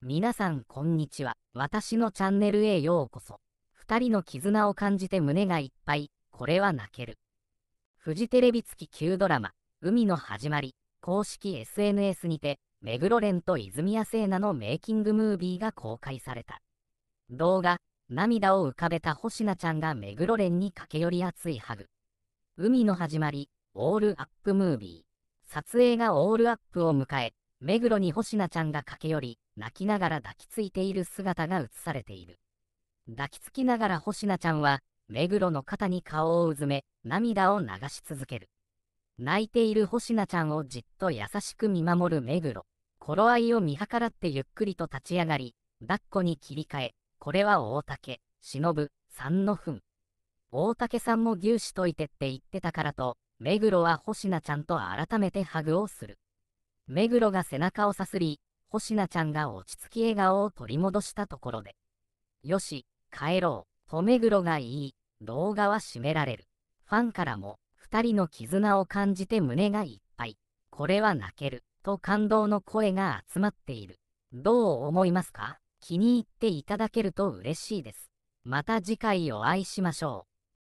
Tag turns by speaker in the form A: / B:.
A: 皆さんこんにちは。私のチャンネルへようこそ。二人の絆を感じて胸がいっぱい。これは泣ける。フジテレビ付き旧ドラマ、海の始まり、公式 SNS にて、目黒蓮と泉谷聖奈のメイキングムービーが公開された。動画、涙を浮かべた星名ちゃんが目黒蓮に駆け寄り熱いハグ。海の始まり、オールアップムービー。撮影がオールアップを迎え、目黒に星名ちゃんが駆け寄り、泣きながら抱きついている姿が映されている。抱きつきながら星名ちゃんは、目黒の肩に顔をうずめ、涙を流し続ける。泣いている星名ちゃんをじっと優しく見守る目黒。頃合いを見計らってゆっくりと立ち上がり、抱っこに切り替え、これは大竹、忍、ぶんの糞。大竹さんも牛しといてって言ってたからと、目黒は星名ちゃんと改めてハグをする。目黒が背中をさすり、星名ちゃんが落ち着き笑顔を取り戻したところで、よし、帰ろう、と目黒が言い、動画は閉められる。ファンからも、二人の絆を感じて胸がいっぱい。これは泣ける、と感動の声が集まっている。どう思いますか気に入っていただけると嬉しいです。また次回お会いしましょう。